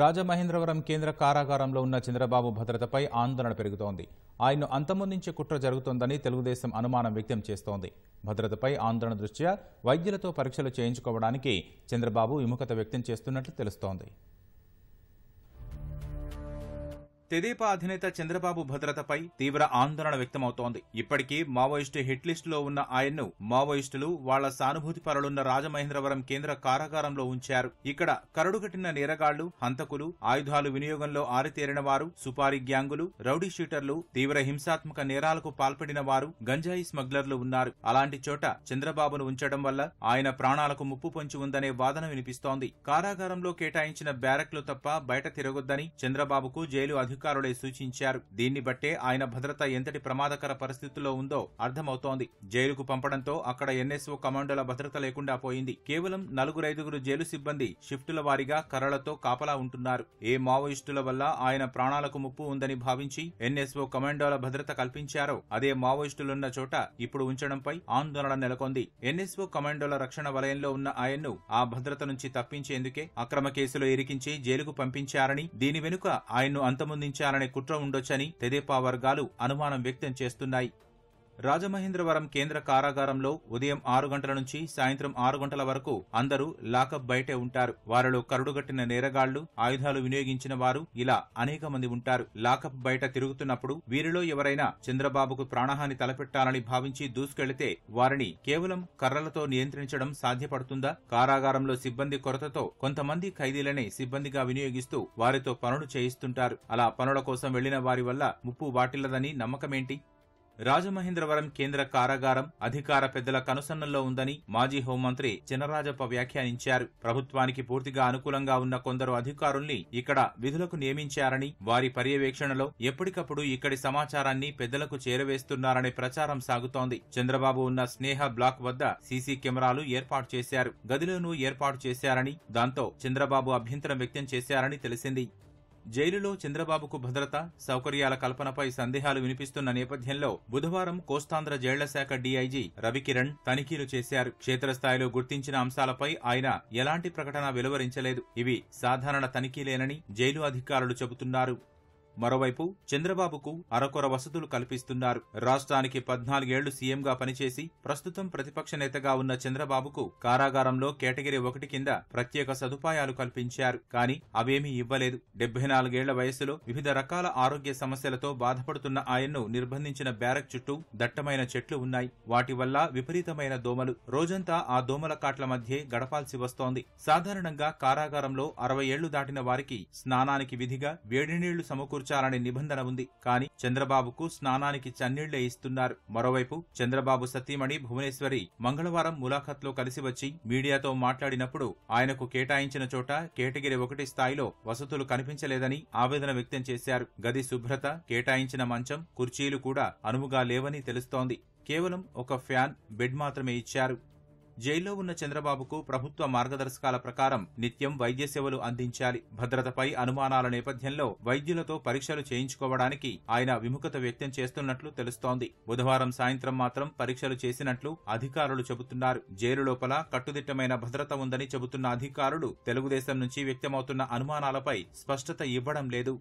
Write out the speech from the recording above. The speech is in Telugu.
రాజమహేంద్రవరం కేంద్ర కారాగారంలో ఉన్న చంద్రబాబు భద్రతపై ఆందోళన పెరుగుతోంది ఆయన్ను అంతమొందించే కుట్ర జరుగుతోందని తెలుగుదేశం అనుమానం వ్యక్తం చేస్తోంది భద్రతపై ఆందోళన దృష్ట్యా వైద్యులతో పరీక్షలు చేయించుకోవడానికి చంద్రబాబు విముఖత వ్యక్తం చేస్తున్నట్లు తెలుస్తోంది తెదేపా అధినేత చంద్రబాబు భద్రతపై తీవ్ర ఆందోళన వ్యక్తమవుతోంది ఇప్పటికీ మావోయిస్టు హిట్ లిస్టులో ఉన్న ఆయన్ను మావోయిస్టులు వాళ్ల సానుభూతి పరులున్న రాజమహేంద్రవరం కేంద్ర కారాగారంలో ఉంచారు ఇక్కడ కరడుగట్టిన నేరగాళ్లు హంతకులు ఆయుధాలు వినియోగంలో ఆరితేరిన వారు సుపారీ గ్యాంగులు రౌడీ షీటర్లు తీవ్ర హింసాత్మక నేరాలకు పాల్పడిన వారు గంజాయి స్మగ్లర్లు ఉన్నారు అలాంటి చోట చంద్రబాబును ఉంచడం వల్ల ఆయన ప్రాణాలకు ముప్పు పొంచి ఉందనే వాదన వినిపిస్తోంది కారాగారంలో కేటాయించిన బ్యారక్లు తప్ప బయట తిరగొద్దని చంద్రబాబుకు జైలు అధికారులు అధికారులే సూచించారు దీన్ని బట్టే ఆయన భద్రత ఎంతటి ప్రమాదకర పరిస్థితుల్లో ఉందో అర్థమవుతోంది జైలుకు పంపడంతో అక్కడ ఎన్ఎస్ఓ కమాండోల భద్రత లేకుండా పోయింది కేవలం నలుగురైదుగురు జైలు సిబ్బంది షిఫ్టుల వారీగా కర్రలతో కాపలా ఉంటున్నారు ఏ మావోయిస్టుల వల్ల ఆయన ప్రాణాలకు ముప్పు ఉందని భావించి ఎన్ఎస్ఓ కమాండోల భద్రత కల్పించారో అదే మావోయిస్టులున్న చోట ఇప్పుడు ఉంచడంపై ఆందోళన నెలకొంది ఎన్ఎస్ఓ కమాండోల రక్షణ వలయంలో ఉన్న ఆయన్ను ఆ భద్రత నుంచి తప్పించేందుకే అక్రమ కేసులో ఇరికించి జైలుకు పంపించారని దీని వెనుక ఆయన్ను అంతముంది ప్రయత్నించారనే కుట్ర ఉండొచ్చని తెదేపా వర్గాలు అనుమానం వ్యక్తం చేస్తున్నాయి రాజమహేంద్రవరం కేంద్ర కారాగారంలో ఉదయం ఆరు గంటల నుంచి సాయంత్రం ఆరు గంటల వరకు అందరూ లాకప్ బయటే ఉంటారు వారిలో కరుడుగట్టిన నేరగాళ్లు ఆయుధాలు వినియోగించిన వారు ఇలా అనేక మంది ఉంటారు లాకప్ బయట తిరుగుతున్నప్పుడు వీరిలో ఎవరైనా చంద్రబాబుకు ప్రాణహాని తలపెట్టాలని భావించి దూసుకెళ్తే వారిని కేవలం కర్రలతో నియంత్రించడం సాధ్యపడుతుందా కారాగారంలో సిబ్బంది కొరతతో కొంతమంది ఖైదీలనే సిబ్బందిగా వినియోగిస్తూ వారితో పనులు చేయిస్తుంటారు అలా పనుల కోసం వెళ్లిన వారి వల్ల ముప్పు వాటిల్లదని నమ్మకమేంటి రాజమహేంద్రవరం కేంద్ర కారాగారం అధికార పెద్దల కనుసన్నల్లో ఉందని మాజీ హోంమంత్రి చినరాజప్ప వ్యాఖ్యానించారు ప్రభుత్వానికి పూర్తిగా అనుకూలంగా ఉన్న కొందరు అధికారుల్ని ఇక్కడ విధులకు నియమించారని వారి పర్యవేక్షణలో ఎప్పటికప్పుడు ఇక్కడి సమాచారాన్ని పెద్దలకు చేరవేస్తున్నారనే ప్రచారం సాగుతోంది చంద్రబాబు ఉన్న స్నేహ బ్లాక్ వద్ద సీసీ కెమెరాలు ఏర్పాటు చేశారు గదిలోనూ ఏర్పాటు చేశారని దాంతో చంద్రబాబు అభ్యంతరం వ్యక్తం చేశారని తెలిసింది జైలులో చంద్రబాబుకు భద్రత సౌకర్యాల కల్పనపై సందేహాలు వినిపిస్తున్న నేపథ్యంలో బుధవారం కోస్తాంధ్ర జైళ్ల శాఖ డీఐజీ రవికిరణ్ తనిఖీలు చేశారు క్షేత్రస్థాయిలో గుర్తించిన అంశాలపై ఆయన ఎలాంటి ప్రకటన వెలువరించలేదు ఇవి సాధారణ తనిఖీలేనని జైలు అధికారులు చెబుతున్నారు మరోవైపు చంద్రబాబుకు అరకొర వసతులు కల్పిస్తున్నారు రాష్ట్రానికి పద్నాలుగేళ్లు సీఎంగా పనిచేసి ప్రస్తుతం ప్రతిపక్ష నేతగా ఉన్న చంద్రబాబుకు కారాగారంలో కేటగిరీ ఒకటి కింద ప్రత్యేక సదుపాయాలు కల్పించారు కానీ అవేమీ ఇవ్వలేదు డెబ్బై నాలుగేళ్ల వయస్సులో వివిధ రకాల ఆరోగ్య సమస్యలతో బాధపడుతున్న ఆయన్ను నిర్బంధించిన బ్యారక్ చుట్టూ దట్టమైన చెట్లు ఉన్నాయి వాటి వల్ల విపరీతమైన దోమలు రోజంతా ఆ దోమల కాట్ల మధ్యే గడపాల్సి వస్తోంది సాధారణంగా కారాగారంలో అరవై ఏళ్లు దాటిన వారికి స్నానానికి విధిగా వేడినీళ్లు సమకూర్చు ఉంచాలనే నిబంధన ఉంది కానీ చంద్రబాబుకు స్నానానికి చన్నీళ్లే ఇస్తున్నారు మరోవైపు చంద్రబాబు సతీమణి భువనేశ్వరి మంగళవారం ములాఖత్లో కలిసి వచ్చి మీడియాతో మాట్లాడినప్పుడు ఆయనకు కేటాయించిన చోట కేటగిరి ఒకటి స్థాయిలో వసతులు కనిపించలేదని ఆవేదన వ్యక్తం చేశారు గది శుభ్రత కేటాయించిన మంచం కుర్చీలు కూడా అనువుగా లేవని తెలుస్తోంది కేవలం ఒక ఫ్యాన్ బెడ్ మాత్రమే ఇచ్చారు జైల్లో ఉన్న చంద్రబాబుకు ప్రభుత్వ మార్గదర్శకాల ప్రకారం నిత్యం వైద్య సేవలు అందించాలి భద్రతపై అనుమానాల నేపథ్యంలో వైద్యులతో పరీక్షలు చేయించుకోవడానికి ఆయన విముఖత వ్యక్తం చేస్తున్నట్లు తెలుస్తోంది బుధవారం సాయంత్రం మాత్రం పరీక్షలు చేసినట్లు అధికారులు చెబుతున్నారు జైలు లోపల కట్టుదిట్టమైన భద్రత ఉందని చెబుతున్న అధికారులు తెలుగుదేశం నుంచి వ్యక్తమవుతున్న అనుమానాలపై స్పష్టత ఇవ్వడం లేదు